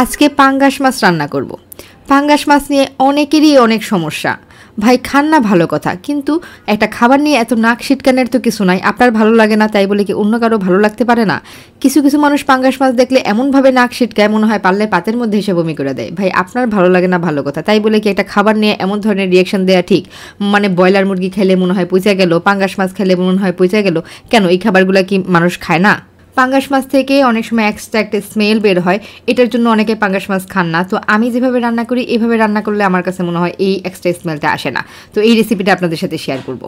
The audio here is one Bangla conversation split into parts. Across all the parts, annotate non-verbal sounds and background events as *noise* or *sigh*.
আজকে পাঙ্গাস মাছ রান্না করব। পাঙ্গাস মাছ নিয়ে অনেকেরই অনেক সমস্যা ভাই খান না ভালো কথা কিন্তু একটা খাবার নিয়ে এত নাক শিটকানের তো কিছু নাই আপনার ভালো লাগে না তাই বলে কি অন্য কারো ভালো লাগতে পারে না কিছু কিছু মানুষ পাঙ্গাস মাছ দেখলে এমনভাবে নাক শিটকায় মনে হয় পারলে পাতের মধ্যে এসে বমি করে দেয় ভাই আপনার ভালো লাগে না ভালো কথা তাই বলে কি একটা খাবার নিয়ে এমন ধরনের রিয়েকশন দেওয়া ঠিক মানে ব্রয়লার মুরগি খেলে মনে হয় পচে গেল পাঙ্গাস মাছ খেলে মনে হয় পচে গেল কেন এই খাবারগুলো কি মানুষ খায় না পাঙ্গাস মাছ থেকে অনেক সময় এক্সট্রা একটা স্মেল বের হয় এটার জন্য অনেকে পাঙ্গাস মাছ খান না তো আমি যেভাবে রান্না করি এভাবে রান্না করলে আমার কাছে মনে হয় এই এক্সট্রা স্মেলটা আসে না তো এই রেসিপিটা আপনাদের সাথে শেয়ার করব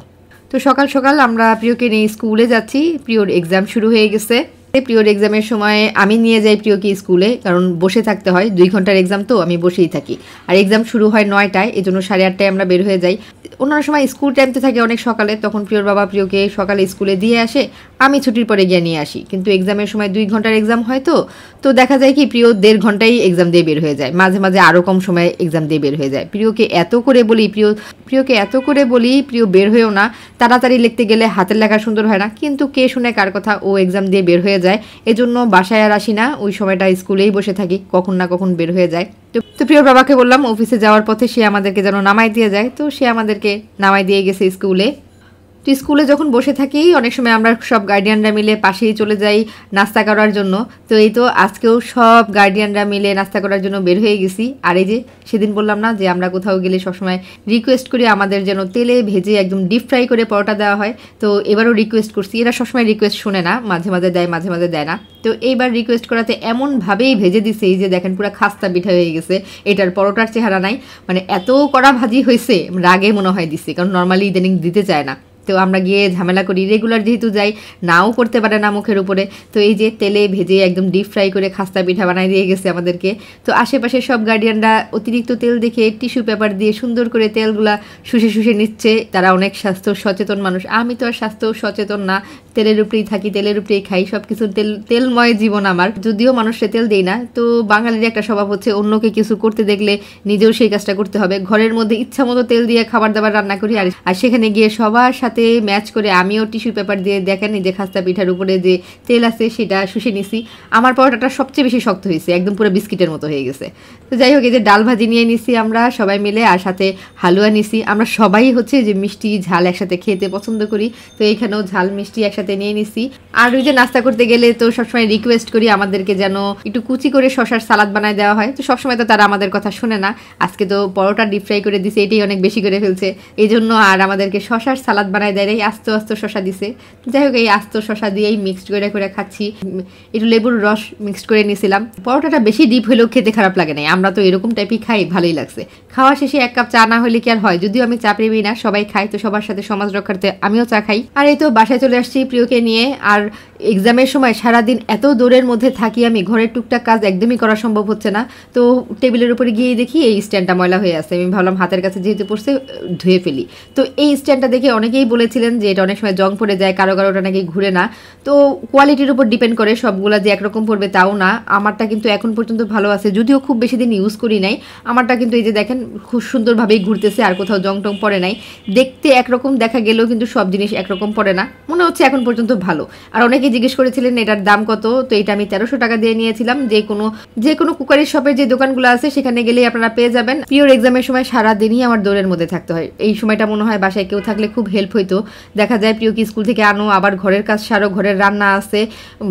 তো সকাল সকাল আমরা প্রিয়কে নিয়ে স্কুলে যাচ্ছি প্রিয়র এক্সাম শুরু হয়ে গেছে পিরিয়ড এক্সামের সময় আমি নিয়ে যাই প্রিয়কে স্কুলে কারণ বসে থাকতে হয় দুই ঘন্টার এক্সাম তো আমি বসেই থাকি আর এক্সাম শুরু হয় নয়টায় এই জন্য সাড়ে আটটায় আমরা বের হয়ে যাই অন্যান্য সময় স্কুল টাইম তো থাকে অনেক সকালে তখন প্রিয়র বাবা প্রিয়কে সকালে স্কুলে দিয়ে আসে আমি ছুটির পরে গিয়ে নিয়ে আসি কিন্তু এক্সামের সময় দুই ঘন্টার এক্সাম হয় তো তো দেখা যায় কি প্রিয় দেড় ঘন্টাই এক্সাম দিয়ে বের হয়ে যায় মাঝে মাঝে আরও কম সময় এক্সাম দিয়ে বের হয়ে যায় প্রিয়কে এত করে বলি প্রিয় প্রিয়কে এত করে বলি প্রিয় বের হয়েও না তাড়াতাড়ি লিখতে গেলে হাতের লেখা সুন্দর হয় না কিন্তু কে শুনে কার কথা ও এক্সাম দিয়ে বের হয়ে হয়ে যায় এজন্য বাসায় আর আসি না ওই সময়টা স্কুলেই বসে থাকি কখন না কখন বের হয়ে যায় তো তো প্রিয় বাবাকে বললাম অফিসে যাওয়ার পথে সে আমাদেরকে যেন নামাই দিয়ে যায় তো সে আমাদেরকে নামাই দিয়ে গেছে স্কুলে তো স্কুলে যখন বসে থাকি অনেক সময় আমরা সব গার্ডিয়ানরা মিলে পাশেই চলে যাই নাস্তা করার জন্য তো এই তো আজকেও সব গার্ডিয়ানরা মিলে নাস্তা করার জন্য বের হয়ে গেছি আর এই যে সেদিন বললাম না যে আমরা কোথাও গেলে সবসময় রিকোয়েস্ট করি আমাদের যেন তেলে ভেজে একদম ডিপ ফ্রাই করে পরোটা দেওয়া হয় তো এবারও রিকোয়েস্ট করছি এরা সবসময় রিকোয়েস্ট শুনে না মাঝে মাঝে দেয় মাঝে মাঝে দেয় না তো এইবার রিকোয়েস্ট করাতে এমনভাবেই ভেজে দিছে এই যে দেখেন পুরো খাস্তা পিঠা হয়ে গেছে এটার পরোটার চেহারা নাই মানে এত কড়া ভাজি হয়েছে রাগে মনে হয় দিছে কারণ নর্মালি ইদানিং দিতে চায় না তো আমরা গিয়ে ঝামেলা করি রেগুলার যেহেতু যাই নাও করতে পারে না মুখের উপরে তো এই যে তেলে ভেজে একদম ডিপ ফ্রাই করে খাস্তা পিঠা বানাই দিয়ে গেছে আমাদেরকে তো আশেপাশে সব গার্ডিয়ানরা অতিরিক্ত তেল দেখে টিস্যু পেপার দিয়ে সুন্দর করে তেলগুলা শুষে শুষে নিচ্ছে তারা অনেক স্বাস্থ্য সচেতন মানুষ আমি তো আর স্বাস্থ্য সচেতন না তেলের উপরেই থাকি তেলের উপরেই খাই সব কিছু তেল তেলময় জীবন আমার যদিও মানুষে তেল দেই না তো বাঙালির একটা স্বভাব হচ্ছে অন্যকে কিছু করতে দেখলে নিজেও সেই কাজটা করতে হবে ঘরের মধ্যে ইচ্ছা মতো তেল দিয়ে খাবার দাবার রান্না করি আর সেখানে গিয়ে সবার সাথে সাথে ম্যাচ করে আমিও টিস্যু পেপার দিয়ে দেখেন যে খাস্তা পিঠার উপরে যে তেল আছে সেটা শুষে নিছি আমার পরোটাটা সবচেয়ে বেশি শক্ত হয়েছে একদম পুরো বিস্কিটের মতো হয়ে গেছে তো যাই হোক এই যে ডাল ভাজি নিয়ে নিছি আমরা সবাই মিলে আর সাথে হালুয়া নিছি আমরা সবাই হচ্ছে যে মিষ্টি ঝাল একসাথে খেতে পছন্দ করি তো এইখানেও ঝাল মিষ্টি একসাথে নিয়ে নিছি আর ওই যে নাস্তা করতে গেলে তো সবসময় রিকোয়েস্ট করি আমাদেরকে যেন একটু কুচি করে শশার সালাদ বানায় দেওয়া হয় তো সবসময় তো তারা আমাদের কথা শুনে না আজকে তো পরোটা ডিপ ফ্রাই করে দিছে এটাই অনেক বেশি করে ফেলছে এই জন্য আর আমাদেরকে শশার সালাদ বানায় দেয় এই আস্ত আস্ত শশা দিছে যাই হোক এই আস্ত শশা দিয়েই মিক্সড করে করে খাচ্ছি একটু লেবুর রস মিক্সড করে নিয়েছিলাম পরোটাটা বেশি ডিপ হলেও খেতে খারাপ লাগে নাই আমরা তো এরকম টাইপই খাই ভালোই লাগছে খাওয়া শেষে এক কাপ চা না হলে কি আর হয় যদিও আমি চা প্রেমী না সবাই খাই তো সবার সাথে সমাজ রক্ষার্থে আমিও চা খাই আর এই তো বাসায় চলে আসছি প্রিয়কে নিয়ে আর এক্সামের সময় সারাদিন এত দৌড়ের মধ্যে থাকি আমি ঘরের টুকটাক কাজ একদমই করা সম্ভব হচ্ছে না তো টেবিলের উপরে গিয়ে দেখি এই স্ট্যান্ডটা ময়লা হয়ে আছে আমি ভাবলাম হাতের কাছে যেহেতু পড়ছে ধুয়ে ফেলি তো এই স্ট্যান্ডটা দেখে অনেকেই বলেছিলেন যে এটা অনেক সময় জং পড়ে যায় কারো কারো ওটা নাকি ঘুরে না তো কোয়ালিটির উপর ডিপেন্ড করে সবগুলা যে একরকম পড়বে তাও না আমারটা কিন্তু এখন পর্যন্ত ভালো আছে যদিও খুব বেশি দিন ইউজ করি নাই আমারটা কিন্তু এই যে দেখেন খুব সুন্দরভাবেই ঘুরতেছে আর কোথাও জং টং পড়ে নাই দেখতে একরকম দেখা গেলেও কিন্তু সব জিনিস একরকম পড়ে না মনে হচ্ছে এখন পর্যন্ত ভালো আর অনেকে জিজ্ঞেস করেছিলেন এটার দাম কত তো এটা আমি তেরোশো টাকা দিয়ে নিয়েছিলাম যে কোনো যে কোনো কুকারের শপের যে দোকানগুলো আছে সেখানে গেলেই আপনারা পেয়ে যাবেন পিওর এক্সামের সময় সারা দিনই আমার দৌড়ের মধ্যে থাকতে হয় এই সময়টা মনে হয় বাসায় কেউ থাকলে খুব হেল্প হইতো দেখা যায় প্রিয়কে স্কুল থেকে আনো আবার ঘরের কাজ সারো ঘরের রান্না আছে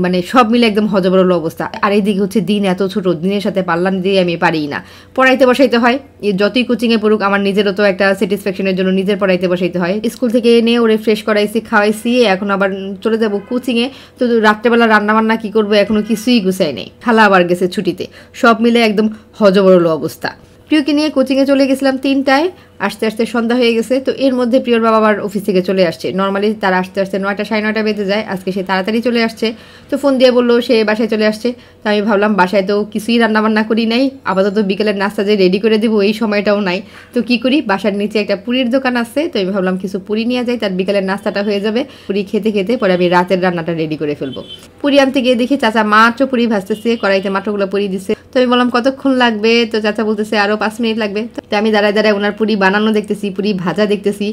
মানে সব মিলে একদম হজবরল অবস্থা আর এইদিকে হচ্ছে দিন এত ছোট দিনের সাথে পাল্লান দিয়ে আমি পারি না পড়াইতে বসাইতে হয় যতই কোচিংয়ে পড়ুক আমার নিজেরও তো একটা স্যাটিসফ্যাকশনের জন্য নিজের পড়াইতে বসাইতে হয় স্কুল থেকে এনে ওরে ফ্রেশ করাইছি খাওয়াইছি এখন আবার চলে যাবো কোচিংয়ে তো রাত্রেবেলা রান্নাবান্না কি করবো এখনও কিছুই গুছাই নেই খালা আবার গেছে ছুটিতে সব মিলে একদম হজবরল অবস্থা প্রিয়কে নিয়ে কোচিংয়ে চলে গেছিলাম তিনটায় আস্তে আস্তে সন্ধ্যা হয়ে গেছে তো এর মধ্যে প্রিয়র বাবা আবার অফিস থেকে চলে আসছে নর্মালি তার আস্তে আস্তে নয়টা সাড়ে নয়টা বেঁধে যায় আজকে সে তাড়াতাড়ি চলে আসছে তো ফোন দিয়ে বললো সে বাসায় চলে আসছে তো আমি ভাবলাম বাসায় তো কিছুই রান্নাবান্না করি নাই আপাতত বিকেলের নাস্তা যে রেডি করে দেবো এই সময়টাও নাই তো কি করি বাসার নিচে একটা পুরীর দোকান আছে তো আমি ভাবলাম কিছু পুরি নিয়ে যাই তার বিকেলের নাস্তাটা হয়ে যাবে পুরি খেতে খেতে পরে আমি রাতের রান্নাটা রেডি করে ফেলবো পুরি আনতে গিয়ে দেখি চাচা মাত্র পুরি ভাজতেছে কড়াইতে মাত্রগুলো পুরি দিচ্ছে তো আমি বললাম কতক্ষণ লাগবে তো চাচা বলতেছে আরও পাঁচ মিনিট লাগবে তো আমি দাঁড়ায় দাঁড়ায় ওনার পুরি বানানো দেখতেছি পুরি ভাজা দেখতেছি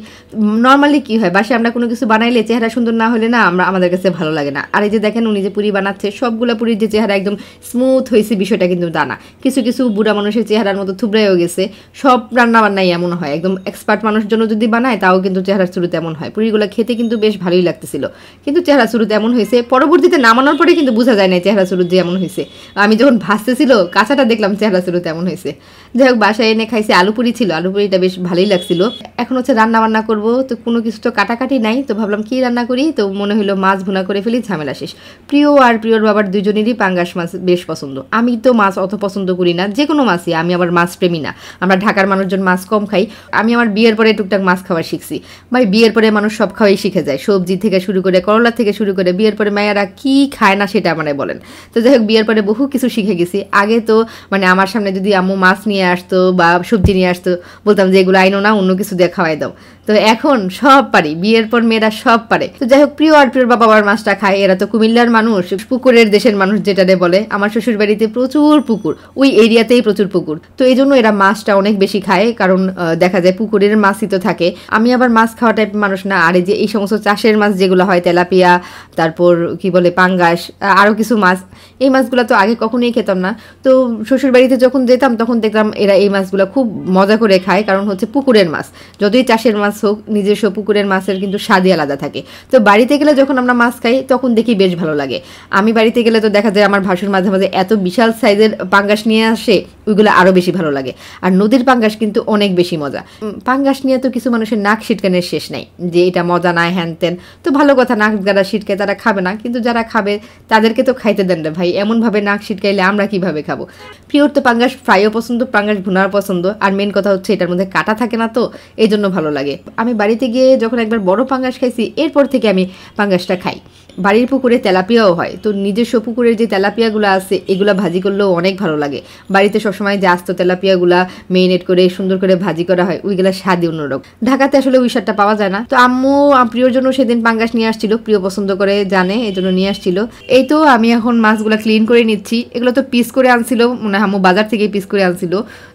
নর্মালি কি হয় বাসে আমরা কোনো কিছু বানাইলে চেহারা সুন্দর না হলে না আমরা আমাদের কাছে ভালো লাগে না আর এই যে দেখেন উনি যে পুরি বানাচ্ছে সবগুলো পুরীর যে চেহারা একদম স্মুথ হয়েছে বিষয়টা কিন্তু দানা কিছু কিছু বুড়া মানুষের চেহারার মতো হয়ে গেছে সব রান্না বান্নাই এমন হয় একদম এক্সপার্ট মানুষের জন্য যদি বানায় তাও কিন্তু চেহারার শুরুতে এমন হয় পুরীগুলো খেতে কিন্তু বেশ ভালোই লাগতেছিল কিন্তু চেহারা শুরুতে এমন হয়েছে পরবর্তীতে নামানোর পরে কিন্তু বোঝা যায় না চেহারা শুরু যে এমন হয়েছে আমি যখন ভাসতেছিল কাঁচাটা দেখলাম চেহারা শুরু তেমন হয়েছে যাই হোক বাসায় এনে খাইছে আলু পুরি ছিল আলু পুরিটা বেশ ভালোই লাগছিল এখন হচ্ছে রান্না বান্না করব তো কোনো কিছু তো কাটাকাটি নাই তো ভাবলাম কি রান্না করি তো মনে হলো মাছ ভুনা করে ফেলি ঝামেলা শেষ প্রিয় আর প্রিয়র বাবার দুজনেরই পাঙ্গাস মাছ বেশ পছন্দ আমি তো মাছ অত পছন্দ করি না যে কোনো মাছই আমি আবার মাছ প্রেমী না আমরা ঢাকার মানুষজন মাছ কম খাই আমি আমার বিয়ের পরে টুকটাক মাছ খাওয়া শিখছি ভাই বিয়ের পরে মানুষ সব খাওয়াই শিখে যায় সবজি থেকে শুরু করে করলা থেকে শুরু করে বিয়ের পরে মায়েরা কি খায় না সেটা মানে বলেন তো যাই হোক বিয়ের পরে বহু কিছু শিখে গেছি আগে তো মানে আমার সামনে যদি আম্মু মাছ নিয়ে আসতো বা সবজি নিয়ে আসতো বলতাম যে এগুলো এগুলো আইনো না অন্য কিছু দিয়ে খাওয়াই দাও তো এখন সব পারি বিয়ের পর মেয়েরা সব পারে তো যাই হোক প্রিয় আর প্রিয় বাবা বাবার মাছটা খায় এরা তো কুমিল্লার মানুষ পুকুরের দেশের মানুষ যেটারে বলে আমার শ্বশুর বাড়িতে প্রচুর পুকুর ওই এরিয়াতেই প্রচুর পুকুর তো এই জন্য এরা মাছটা অনেক বেশি খায় কারণ দেখা যায় পুকুরের মাছই তো থাকে আমি আবার মাছ খাওয়া টাইপের মানুষ না আর এই যে এই সমস্ত চাষের মাছ যেগুলো হয় তেলাপিয়া তারপর কি বলে পাঙ্গাস আরও কিছু মাছ এই মাছগুলো তো আগে কখনোই খেতাম না তো শ্বশুর বাড়িতে যখন যেতাম তখন দেখতাম এরা এই মাছগুলো খুব মজা করে খায় কারণ হচ্ছে হচ্ছে পুকুরের মাছ যতই চাষের মাছ হোক নিজস্ব পুকুরের মাছের কিন্তু স্বাদই আলাদা থাকে তো বাড়িতে গেলে যখন আমরা মাছ খাই তখন দেখি বেশ ভালো লাগে আমি বাড়িতে গেলে তো দেখা যায় আমার ভাসুর মাঝে মাঝে এত বিশাল সাইজের পাঙ্গাস নিয়ে আসে ওইগুলো আরও বেশি ভালো লাগে আর নদীর পাঙ্গাস কিন্তু অনেক বেশি মজা পাঙ্গাস নিয়ে তো কিছু মানুষের নাক সিটকানের শেষ নাই যে এটা মজা নাই হ্যান তেন তো ভালো কথা নাক যারা সিটকায় তারা খাবে না কিন্তু যারা খাবে তাদেরকে তো খাইতে দেন না ভাই এমনভাবে নাক সিটকাইলে আমরা কিভাবে খাবো প্রিয়র তো পাঙ্গাস ফ্রাইও পছন্দ পাঙ্গাস ভুনার পছন্দ আর মেন কথা হচ্ছে এটার মধ্যে কাটা টানা থাকে না তো এই জন্য ভালো লাগে আমি বাড়িতে গিয়ে যখন একবার বড় পাঙ্গাস খাইছি এরপর থেকে আমি পাঙ্গাসটা খাই বাড়ির পুকুরে তেলাপিয়াও হয় তো নিজস্ব পুকুরের যে তেলাপিয়াগুলো আছে এগুলো ভাজি করলেও অনেক ভালো লাগে বাড়িতে সবসময় যে আস্ত তেলাপিয়াগুলো মেরিনেট করে সুন্দর করে ভাজি করা হয় ওইগুলো স্বাদই অন্যরক ঢাকাতে আসলে ওই স্বাদটা পাওয়া যায় না তো আম্মু প্রিয়র জন্য সেদিন পাঙ্গাস নিয়ে আসছিল প্রিয় পছন্দ করে জানে এই জন্য নিয়ে আসছিল এই তো আমি এখন মাছগুলো ক্লিন করে নিচ্ছি এগুলো তো পিস করে আনছিল মানে আম্মু বাজার থেকে পিস করে আনছিল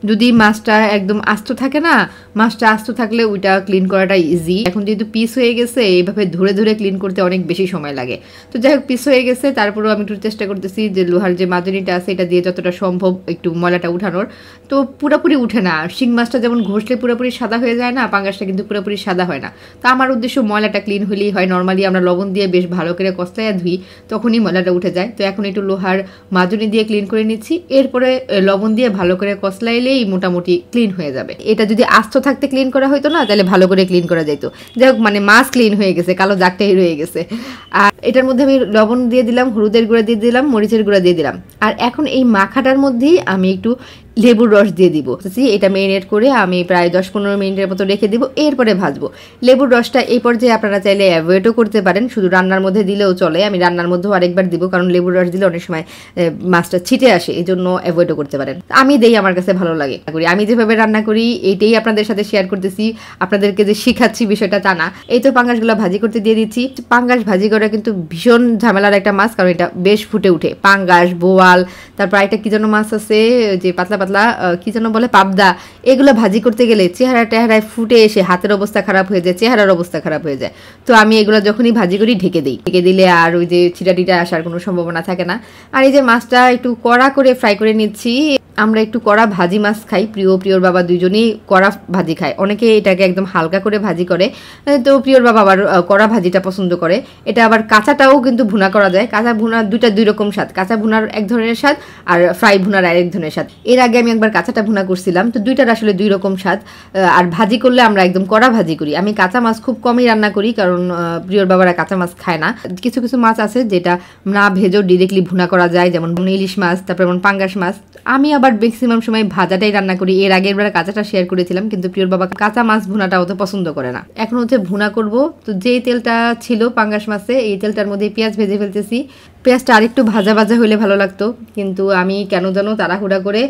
যদি মাছটা একদম আস্ত থাকে না মাছটা আস্ত থাকলে ওইটা ক্লিন করাটা ইজি এখন যেহেতু পিস হয়ে গেছে এইভাবে ধরে ধরে ক্লিন করতে অনেক বেশি সময় লাগে তো যাই হোক পিস হয়ে গেছে তারপরেও আমি একটু চেষ্টা করতেছি যে লোহার যে মাজনিটা আছে এটা দিয়ে যতটা সম্ভব একটু ময়লাটা উঠানোর তো পুরোপুরি উঠে না শিং মাছটা যেমন ঘষলে পুরোপুরি সাদা হয়ে যায় না পাঙ্গাসটা কিন্তু পুরোপুরি সাদা হয় না তো আমার উদ্দেশ্য ময়লাটা ক্লিন হলেই হয় নর্মালি আমরা লবণ দিয়ে বেশ ভালো করে কষ্টায় ধুই তখনই ময়লাটা উঠে যায় তো এখন একটু লোহার মাজনি দিয়ে ক্লিন করে নিচ্ছি এরপরে লবণ দিয়ে ভালো করে কষলাইলেই মোটামুটি ক্লিন হয়ে যাবে এটা যদি আস্ত থাকতে ক্লিন করা হইতো না তাহলে ভালো করে ক্লিন করা যেত যাই হোক মানে মাছ ক্লিন হয়ে গেছে কালো দাগটাই রয়ে গেছে আর এটার মধ্যে আমি লবণ দিয়ে দিলাম হলুদের গুঁড়া দিয়ে দিলাম মরিচের গুঁড়া দিয়ে দিলাম আর এখন এই মাখাটার মধ্যেই আমি একটু লেবুর রস দিয়ে দিব এটা মেরিনেট করে আমি প্রায় দশ পনেরো মিনিটের মতো রেখে দেবো এরপরে ভাজবো লেবুর রসটা এই পর্যায়ে আপনারা চাইলে অ্যাভয়েডও করতে পারেন শুধু রান্নার মধ্যে দিলেও চলে আমি রান্নার মধ্যেও আরেকবার দিব কারণ লেবুর রস দিলে অনেক সময় মাছটা ছিটে আসে এই জন্য অ্যাভয়েডও করতে পারেন আমি দেই আমার কাছে ভালো লাগে করি আমি যেভাবে রান্না করি এইটাই আপনাদের সাথে শেয়ার করতেছি আপনাদেরকে যে শেখাচ্ছি বিষয়টা তা না এই তো পাঙ্গাসগুলো ভাজি করতে দিয়ে দিচ্ছি পাঙ্গাস ভাজি করা কিন্তু ভীষণ ঝামেলার একটা মাছ কারণ এটা বেশ ফুটে উঠে পাঙ্গাস বোয়াল তারপর একটা কি যেন মাছ আছে যে পাতলা পাতলা পাতলা কী যেন বলে পাবদা এগুলো ভাজি করতে গেলে চেহারা টেহারায় ফুটে এসে হাতের অবস্থা খারাপ হয়ে যায় চেহারার অবস্থা খারাপ হয়ে যায় তো আমি এগুলো যখনই ভাজি করি ঢেকে দিই ঢেকে দিলে আর ওই যে ছিটাটিটা আসার কোনো সম্ভাবনা থাকে না আর এই যে মাছটা একটু কড়া করে ফ্রাই করে নিচ্ছি আমরা একটু কড়া ভাজি মাছ খাই প্রিয় প্রিয়র বাবা দুজনেই কড়া ভাজি খায় অনেকে এটাকে একদম হালকা করে ভাজি করে তো প্রিয়র বাবা আবার কড়া ভাজিটা পছন্দ করে এটা আবার কাঁচাটাও কিন্তু ভুনা করা যায় কাঁচা ভুনা দুইটা দুই রকম স্বাদ কাঁচা ভুনার এক ধরনের স্বাদ আর ফ্রাই ভুনার আরেক ধরনের স্বাদ এর আগে আমি একবার কাঁচাটা ভুনা করছিলাম তো দুইটার আসলে দুই রকম স্বাদ আর ভাজি করলে আমরা একদম কড়া ভাজি করি আমি কাঁচা মাছ খুব কমই রান্না করি কারণ প্রিয়র বাবারা কাঁচা মাছ খায় না কিছু কিছু মাছ আছে যেটা না ভেজেও ডিরেক্টলি ভুনা করা যায় যেমন ইলিশ মাছ তারপর যেমন পাঙ্গাস মাছ আমি আবার ম্যাক্সিমাম সময় ভাজাটাই রান্না করি এর আগের বেলা কাঁচাটা শেয়ার করেছিলাম কিন্তু প্রিয়র বাবা কাঁচা মাছ ভুনাটা অত পছন্দ করে না এখন হচ্ছে ভুনা করব তো যেই তেলটা ছিল পাঙ্গাস মাছে এই তেলটার মধ্যে পেঁয়াজ ভেজে ফেলতেছি পেঁয়াজটা আরেকটু ভাজা ভাজা হলে ভালো লাগতো কিন্তু আমি কেন যেন তাড়াহুড়া করে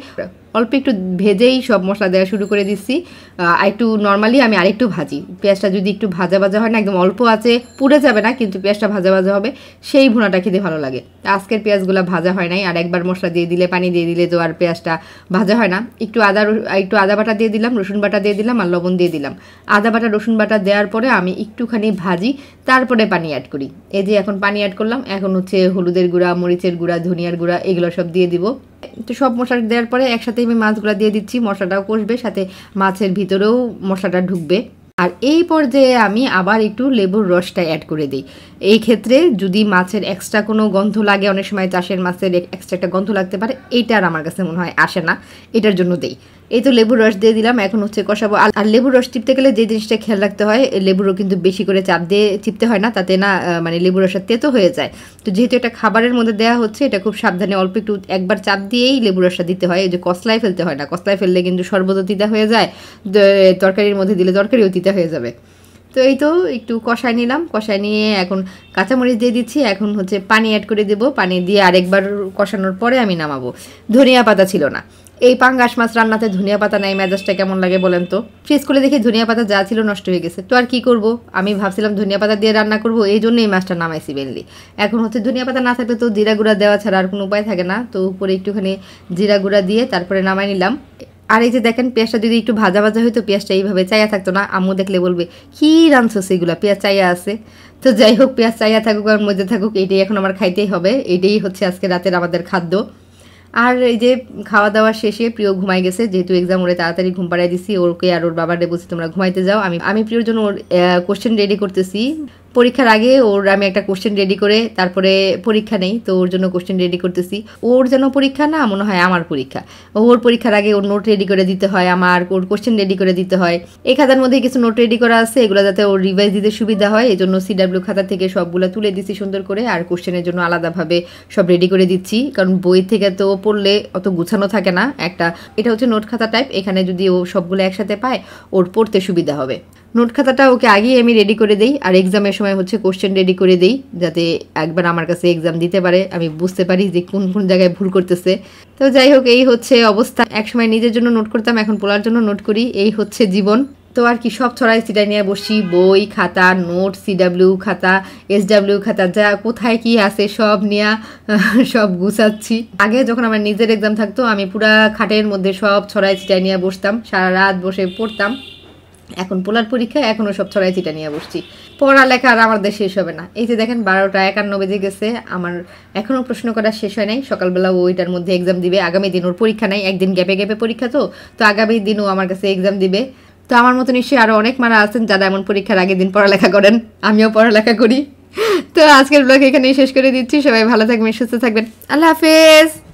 অল্প একটু ভেজেই সব মশলা দেওয়া শুরু করে দিচ্ছি একটু নর্মালি আমি আরেকটু ভাজি পেঁয়াজটা যদি একটু ভাজা ভাজা হয় না একদম অল্প আছে পুড়ে যাবে না কিন্তু পেঁয়াজটা ভাজা ভাজা হবে সেই ভুনাটা খেতে ভালো লাগে আজকের পেঁয়াজগুলো ভাজা হয় নাই আর একবার মশলা দিয়ে দিলে পানি দিয়ে দিলে তো আর পেঁয়াজটা ভাজা হয় না একটু আদা একটু আদা বাটা দিয়ে দিলাম রসুন বাটা দিয়ে দিলাম আর লবণ দিয়ে দিলাম আদা বাটা রসুন বাটা দেওয়ার পরে আমি একটুখানি ভাজি তারপরে পানি অ্যাড করি এই যে এখন পানি অ্যাড করলাম এখন হচ্ছে হলুদের গুঁড়া মরিচের গুঁড়া ধনিয়ার গুঁড়া এগুলো সব দিয়ে দিব তো সব মশলা দেওয়ার পরে একসাথে আমি মাছগুলো দিয়ে দিচ্ছি মশলাটাও কষবে সাথে মাছের ভিতরেও মশলাটা ঢুকবে আর এই পর্যায়ে আমি আবার একটু লেবুর রসটা অ্যাড করে দিই এই ক্ষেত্রে যদি মাছের এক্সট্রা কোনো গন্ধ লাগে অনেক সময় চাষের মাছের এক্সট্রা একটা গন্ধ লাগতে পারে আর আমার কাছে মনে হয় আসে না এটার জন্য দিই এই তো লেবুর রস দিয়ে দিলাম এখন হচ্ছে কষাবো আর লেবুর রস চিপতে গেলে যে জিনিসটা খেয়াল রাখতে হয় লেবুরও কিন্তু বেশি করে চাপ দিয়ে চিপতে হয় না তাতে না মানে লেবুর রসের তেতো হয়ে যায় তো যেহেতু এটা খাবারের মধ্যে দেওয়া হচ্ছে এটা খুব সাবধানে অল্প একটু একবার চাপ দিয়েই লেবুর রসটা দিতে হয় এই যে কসলায় ফেলতে হয় না কসলায় ফেললে কিন্তু শরবত তিতা হয়ে যায় তরকারির মধ্যে দিলে তরকারিও তিতা হয়ে যাবে তো এই তো একটু কষায় নিলাম কষায় নিয়ে এখন কাঁচামরিচ দিয়ে দিচ্ছি এখন হচ্ছে পানি অ্যাড করে দেব পানি দিয়ে আরেকবার কষানোর পরে আমি নামাবো ধনিয়া পাতা ছিল না এই পাঙ্গাস মাছ রান্নাতে ধনিয়া পাতা নাই মেজাজটা কেমন লাগে বলেন তো ফ্রিজ করে দেখি ধনিয়া পাতা যা ছিল নষ্ট হয়ে গেছে তো আর কি করব আমি ভাবছিলাম ধনিয়া পাতা দিয়ে রান্না করব এই জন্য এই মাছটা নামাইছি মেনলি এখন হচ্ছে ধনিয়া পাতা না থাকলে তো জিরা গুঁড়া দেওয়া ছাড়া আর কোনো উপায় থাকে না তো উপরে একটুখানি জিরা গুঁড়া দিয়ে তারপরে নামাই নিলাম আর এই যে দেখেন পেঁয়াজটা যদি একটু ভাজা ভাজা হইতো পেঁয়াজটা এইভাবে চাইয়া থাকতো না আম্মু দেখলে বলবে কি রাঁধছো সেগুলো পেঁয়াজ চাইয়া আছে তো যাই হোক পেঁয়াজ চাইয়া থাকুক আর মধ্যে থাকুক এটাই এখন আমার খাইতেই হবে এটাই হচ্ছে আজকে রাতের আমাদের খাদ্য আর এই যে খাওয়া দাওয়া শেষে প্রিয় ঘুমাই গেছে যেহেতু এক্সাম ওরে তাড়াতাড়ি ঘুম পাড়াই দিছি ওরকে আর ওর বাবারে বলছি তোমরা ঘুমাইতে যাও আমি আমি প্রিয়র জন্য ওর কোশ্চেন রেডি করতেছি পরীক্ষার আগে ওর আমি একটা কোশ্চেন রেডি করে তারপরে পরীক্ষা নেই তো ওর জন্য কোশ্চেন রেডি করতেছি ওর যেন পরীক্ষা না মনে হয় আমার পরীক্ষা ওর পরীক্ষার আগে ওর নোট রেডি করে দিতে হয় আমার ওর কোশ্চেন রেডি করে দিতে হয় এই খাতার মধ্যে কিছু নোট রেডি করা আছে এগুলো যাতে ওর রিভাইজ দিতে সুবিধা হয় এই জন্য সিডাব্লিউ খাতা থেকে সবগুলো তুলে দিচ্ছি সুন্দর করে আর কোশ্চেনের জন্য আলাদাভাবে সব রেডি করে দিচ্ছি কারণ বই থেকে তো পড়লে অত গুছানো থাকে না একটা এটা হচ্ছে নোট খাতা টাইপ এখানে যদি ও সবগুলো একসাথে পায় ওর পড়তে সুবিধা হবে নোট খাতাটা ওকে আগেই আমি রেডি করে দেই আর এক্সামের সময় হচ্ছে কোশ্চেন রেডি করে দেই যাতে একবার আমার কাছে এক্সাম দিতে পারে আমি বুঝতে পারি যে কোন কোন জায়গায় ভুল করতেছে তো যাই হোক এই হচ্ছে অবস্থা একসময় নিজের জন্য নোট করতাম এখন পোলার জন্য নোট করি এই হচ্ছে জীবন তো আর কি সব ছড়াই ছিটাই নিয়ে বসি বই খাতা নোট সিডাব্লিউ খাতা এসডাব্লিউ খাতা যা কোথায় কি আছে সব নিয়ে *laughs* সব গুছাচ্ছি আগে যখন আমার নিজের এক্সাম থাকতো আমি পুরা খাটের মধ্যে সব ছড়াই সিটাই নিয়ে বসতাম সারা রাত বসে পড়তাম এখন পোলার পরীক্ষা এখনো সব ছড়াই চিটা নিয়ে বসছি পড়ালেখা আর আমাদের শেষ হবে না এই যে দেখেন বারোটা একান্ন বেজে গেছে আমার এখনও প্রশ্ন করা শেষ হয় নাই সকালবেলা ওইটার মধ্যে এক্সাম দিবে আগামী দিন ওর পরীক্ষা নাই একদিন গ্যাপে গ্যাপে পরীক্ষা তো তো আগামী দিনও আমার কাছে এক্সাম দিবে তো আমার মতো নিশ্চয়ই আরও অনেক মারা আছেন যারা এমন পরীক্ষার আগের দিন পড়ালেখা করেন আমিও পড়ালেখা করি তো আজকের ব্লগ এখানেই শেষ করে দিচ্ছি সবাই ভালো থাকবেন সুস্থ থাকবেন আল্লাহ হাফেজ